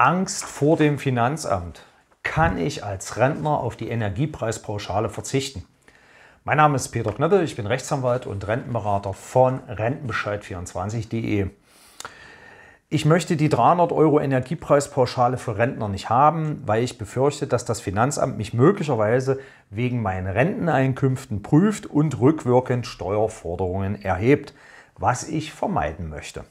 Angst vor dem Finanzamt. Kann ich als Rentner auf die Energiepreispauschale verzichten? Mein Name ist Peter Knöppel, ich bin Rechtsanwalt und Rentenberater von Rentenbescheid24.de. Ich möchte die 300 Euro Energiepreispauschale für Rentner nicht haben, weil ich befürchte, dass das Finanzamt mich möglicherweise wegen meinen Renteneinkünften prüft und rückwirkend Steuerforderungen erhebt, was ich vermeiden möchte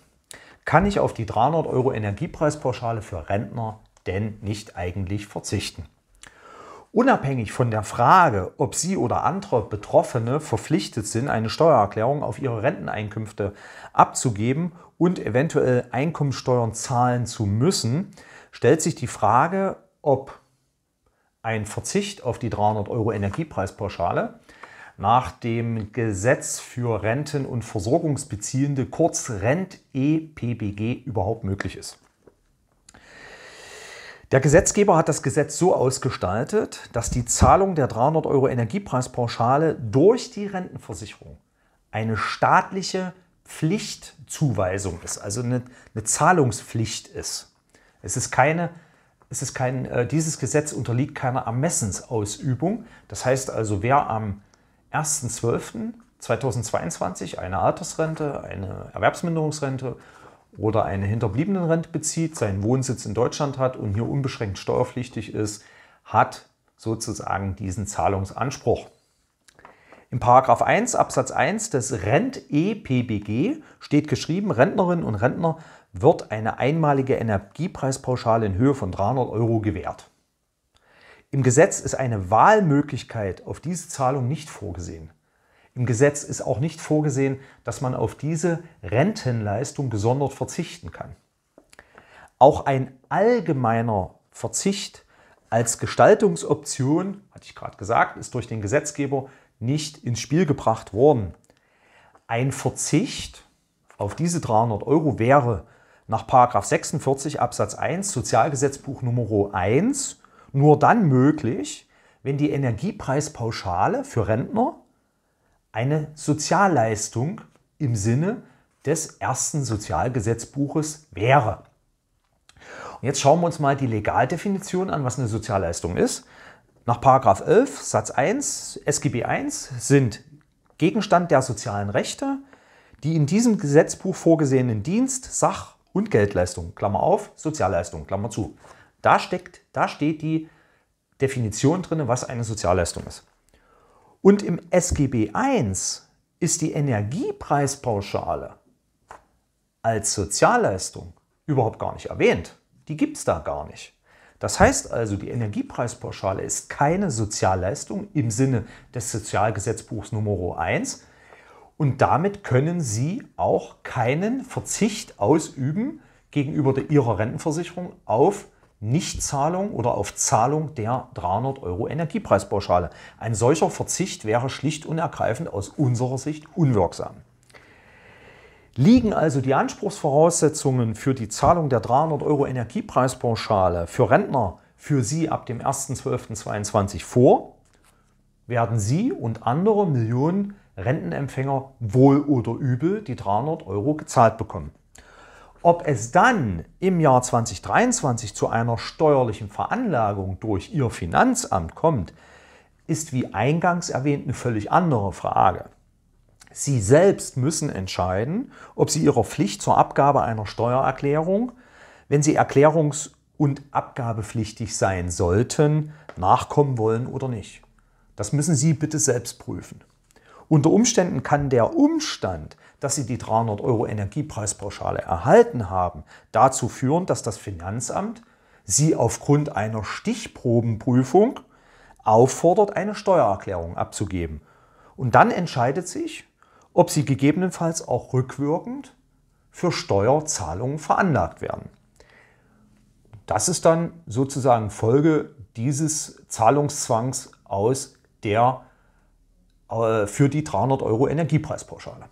kann ich auf die 300 Euro Energiepreispauschale für Rentner denn nicht eigentlich verzichten? Unabhängig von der Frage, ob Sie oder andere Betroffene verpflichtet sind, eine Steuererklärung auf ihre Renteneinkünfte abzugeben und eventuell Einkommensteuern zahlen zu müssen, stellt sich die Frage, ob ein Verzicht auf die 300 Euro Energiepreispauschale nach dem Gesetz für Renten- und Versorgungsbeziehende, kurz RentE-PBG, überhaupt möglich ist. Der Gesetzgeber hat das Gesetz so ausgestaltet, dass die Zahlung der 300 Euro Energiepreispauschale durch die Rentenversicherung eine staatliche Pflichtzuweisung ist, also eine, eine Zahlungspflicht ist. Es ist keine es ist kein, äh, dieses Gesetz unterliegt keiner Ermessensausübung. Das heißt also, wer am 1.12.2022 eine Altersrente, eine Erwerbsminderungsrente oder eine Hinterbliebenenrente bezieht, seinen Wohnsitz in Deutschland hat und hier unbeschränkt steuerpflichtig ist, hat sozusagen diesen Zahlungsanspruch. Im Paragraph 1 Absatz 1 des Rent-EPBG steht geschrieben, Rentnerinnen und Rentner wird eine einmalige Energiepreispauschale in Höhe von 300 Euro gewährt. Im Gesetz ist eine Wahlmöglichkeit auf diese Zahlung nicht vorgesehen. Im Gesetz ist auch nicht vorgesehen, dass man auf diese Rentenleistung gesondert verzichten kann. Auch ein allgemeiner Verzicht als Gestaltungsoption, hatte ich gerade gesagt, ist durch den Gesetzgeber nicht ins Spiel gebracht worden. Ein Verzicht auf diese 300 Euro wäre nach 46 Absatz 1 Sozialgesetzbuch Nr. 1 nur dann möglich, wenn die Energiepreispauschale für Rentner eine Sozialleistung im Sinne des ersten Sozialgesetzbuches wäre. Und jetzt schauen wir uns mal die Legaldefinition an, was eine Sozialleistung ist. Nach 11 Satz 1 SGB I sind Gegenstand der sozialen Rechte die in diesem Gesetzbuch vorgesehenen Dienst, Sach- und Geldleistungen, Klammer auf, Sozialleistungen, Klammer zu. Da steckt, da steht die Definition drin, was eine Sozialleistung ist. Und im SGB I ist die Energiepreispauschale als Sozialleistung überhaupt gar nicht erwähnt. Die gibt es da gar nicht. Das heißt also, die Energiepreispauschale ist keine Sozialleistung im Sinne des Sozialgesetzbuchs Nummer 1 und damit können Sie auch keinen Verzicht ausüben gegenüber der Ihrer Rentenversicherung auf Nichtzahlung oder auf Zahlung der 300 Euro Energiepreispauschale. Ein solcher Verzicht wäre schlicht und ergreifend aus unserer Sicht unwirksam. Liegen also die Anspruchsvoraussetzungen für die Zahlung der 300 Euro Energiepreispauschale für Rentner für Sie ab dem 1.12.22 vor, werden Sie und andere Millionen Rentenempfänger wohl oder übel die 300 Euro gezahlt bekommen. Ob es dann im Jahr 2023 zu einer steuerlichen Veranlagung durch Ihr Finanzamt kommt, ist wie eingangs erwähnt eine völlig andere Frage. Sie selbst müssen entscheiden, ob Sie Ihrer Pflicht zur Abgabe einer Steuererklärung, wenn Sie erklärungs- und abgabepflichtig sein sollten, nachkommen wollen oder nicht. Das müssen Sie bitte selbst prüfen. Unter Umständen kann der Umstand, dass Sie die 300 Euro Energiepreispauschale erhalten haben, dazu führen, dass das Finanzamt Sie aufgrund einer Stichprobenprüfung auffordert, eine Steuererklärung abzugeben. Und dann entscheidet sich, ob Sie gegebenenfalls auch rückwirkend für Steuerzahlungen veranlagt werden. Das ist dann sozusagen Folge dieses Zahlungszwangs aus der äh, für die 300 Euro Energiepreispauschale.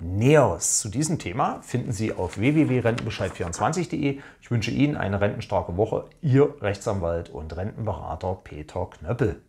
Näheres zu diesem Thema finden Sie auf www.rentenbescheid24.de. Ich wünsche Ihnen eine rentenstarke Woche. Ihr Rechtsanwalt und Rentenberater Peter Knöppel.